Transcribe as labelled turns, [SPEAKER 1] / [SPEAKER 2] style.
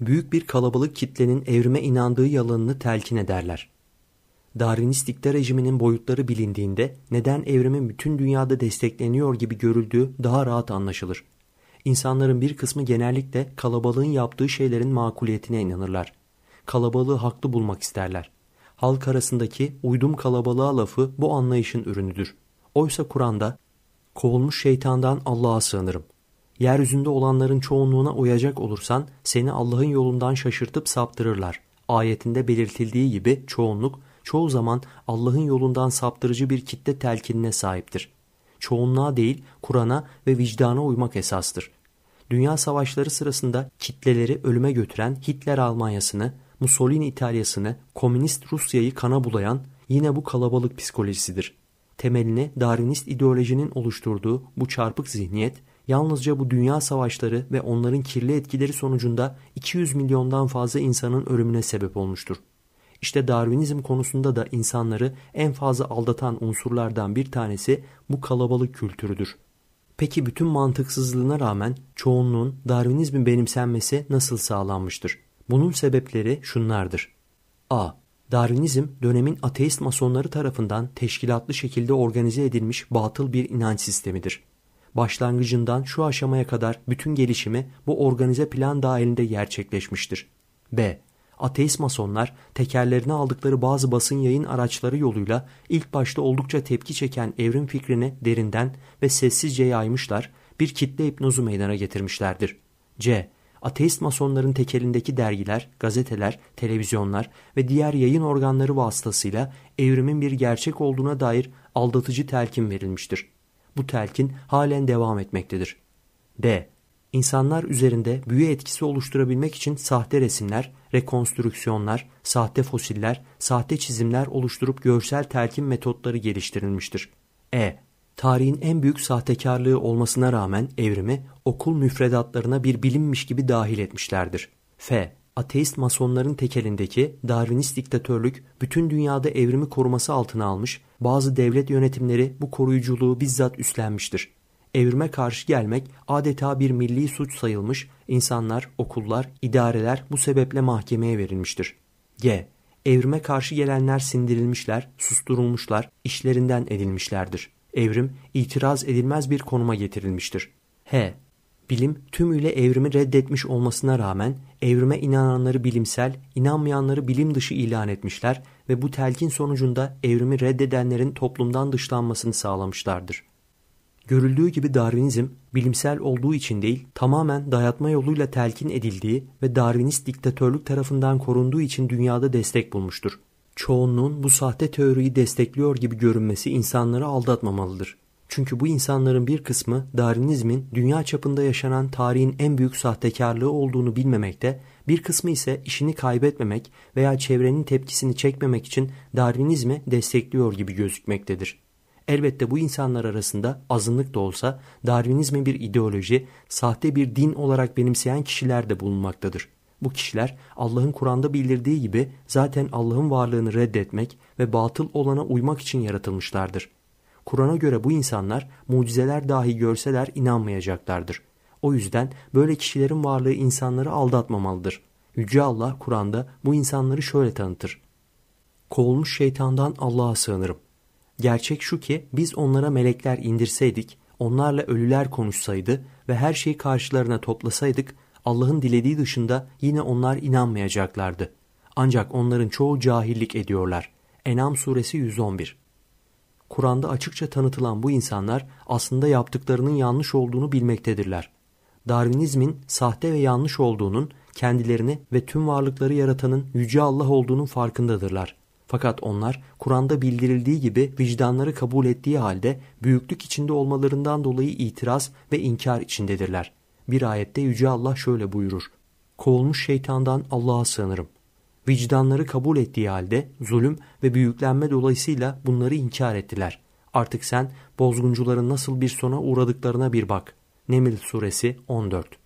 [SPEAKER 1] büyük bir kalabalık kitlenin evrime inandığı yalanını telkin ederler. Darwinistikte rejiminin boyutları bilindiğinde neden evrimin bütün dünyada destekleniyor gibi görüldüğü daha rahat anlaşılır. İnsanların bir kısmı genellikle kalabalığın yaptığı şeylerin makuliyetine inanırlar. Kalabalığı haklı bulmak isterler. Halk arasındaki uydum kalabalığa lafı bu anlayışın ürünüdür. Oysa Kur'an'da kovulmuş şeytandan Allah'a sığınırım yeryüzünde olanların çoğunluğuna uyacak olursan seni Allah'ın yolundan şaşırtıp saptırırlar. Ayetinde belirtildiği gibi çoğunluk çoğu zaman Allah'ın yolundan saptırıcı bir kitle telkinine sahiptir. Çoğunluğa değil Kur'an'a ve vicdana uymak esastır. Dünya savaşları sırasında kitleleri ölüme götüren Hitler Almanyası'nı, Mussolini İtalya'sını, Komünist Rusya'yı kana bulayan yine bu kalabalık psikolojisidir. Temelini Darwinist ideolojinin oluşturduğu bu çarpık zihniyet Yalnızca bu dünya savaşları ve onların kirli etkileri sonucunda 200 milyondan fazla insanın ölümüne sebep olmuştur. İşte Darwinizm konusunda da insanları en fazla aldatan unsurlardan bir tanesi bu kalabalık kültürüdür. Peki bütün mantıksızlığına rağmen çoğunluğun Darwinizmin benimsenmesi nasıl sağlanmıştır? Bunun sebepleri şunlardır. A. Darwinizm dönemin ateist masonları tarafından teşkilatlı şekilde organize edilmiş batıl bir inanç sistemidir başlangıcından şu aşamaya kadar bütün gelişimi bu organize plan dahilinde gerçekleşmiştir. B. Ateist masonlar tekerlerine aldıkları bazı basın yayın araçları yoluyla ilk başta oldukça tepki çeken evrim fikrini derinden ve sessizce yaymışlar, bir kitle hipnozu meydana getirmişlerdir. C. Ateist masonların tekelindeki dergiler, gazeteler, televizyonlar ve diğer yayın organları vasıtasıyla evrimin bir gerçek olduğuna dair aldatıcı telkin verilmiştir. Bu telkin halen devam etmektedir. D. İnsanlar üzerinde büyü etkisi oluşturabilmek için sahte resimler, rekonstrüksiyonlar, sahte fosiller, sahte çizimler oluşturup görsel telkin metotları geliştirilmiştir. E. Tarihin en büyük sahtekarlığı olmasına rağmen evrimi okul müfredatlarına bir bilinmiş gibi dahil etmişlerdir. F ateist masonların tekelindeki Darwinist diktatörlük bütün dünyada evrimi koruması altına almış, bazı devlet yönetimleri bu koruyuculuğu bizzat üstlenmiştir. Evrime karşı gelmek adeta bir milli suç sayılmış, insanlar, okullar, idareler bu sebeple mahkemeye verilmiştir. G. Evrime karşı gelenler sindirilmişler, susturulmuşlar, işlerinden edilmişlerdir. Evrim itiraz edilmez bir konuma getirilmiştir. H. Bilim tümüyle evrimi reddetmiş olmasına rağmen evrime inananları bilimsel, inanmayanları bilim dışı ilan etmişler ve bu telkin sonucunda evrimi reddedenlerin toplumdan dışlanmasını sağlamışlardır. Görüldüğü gibi Darwinizm bilimsel olduğu için değil, tamamen dayatma yoluyla telkin edildiği ve Darwinist diktatörlük tarafından korunduğu için dünyada destek bulmuştur. Çoğunluğun bu sahte teoriyi destekliyor gibi görünmesi insanları aldatmamalıdır. Çünkü bu insanların bir kısmı Darwinizmin dünya çapında yaşanan tarihin en büyük sahtekarlığı olduğunu bilmemekte, bir kısmı ise işini kaybetmemek veya çevrenin tepkisini çekmemek için Darwinizmi destekliyor gibi gözükmektedir. Elbette bu insanlar arasında azınlık da olsa Darwinizmi bir ideoloji, sahte bir din olarak benimseyen kişiler de bulunmaktadır. Bu kişiler Allah'ın Kur'an'da bildirdiği gibi zaten Allah'ın varlığını reddetmek ve batıl olana uymak için yaratılmışlardır. Kur'an'a göre bu insanlar mucizeler dahi görseler inanmayacaklardır. O yüzden böyle kişilerin varlığı insanları aldatmamalıdır. Yüce Allah Kur'an'da bu insanları şöyle tanıtır. Kovulmuş şeytandan Allah'a sığınırım. Gerçek şu ki biz onlara melekler indirseydik, onlarla ölüler konuşsaydı ve her şeyi karşılarına toplasaydık, Allah'ın dilediği dışında yine onlar inanmayacaklardı. Ancak onların çoğu cahillik ediyorlar. Enam suresi 111 Kur'an'da açıkça tanıtılan bu insanlar aslında yaptıklarının yanlış olduğunu bilmektedirler. Darwinizmin sahte ve yanlış olduğunun, kendilerini ve tüm varlıkları yaratanın Yüce Allah olduğunun farkındadırlar. Fakat onlar Kur'an'da bildirildiği gibi vicdanları kabul ettiği halde büyüklük içinde olmalarından dolayı itiraz ve inkar içindedirler. Bir ayette Yüce Allah şöyle buyurur. Kovulmuş şeytandan Allah'a sığınırım. Vicdanları kabul ettiği halde zulüm ve büyüklenme dolayısıyla bunları inkar ettiler. Artık sen bozguncuların nasıl bir sona uğradıklarına bir bak. Nemil suresi 14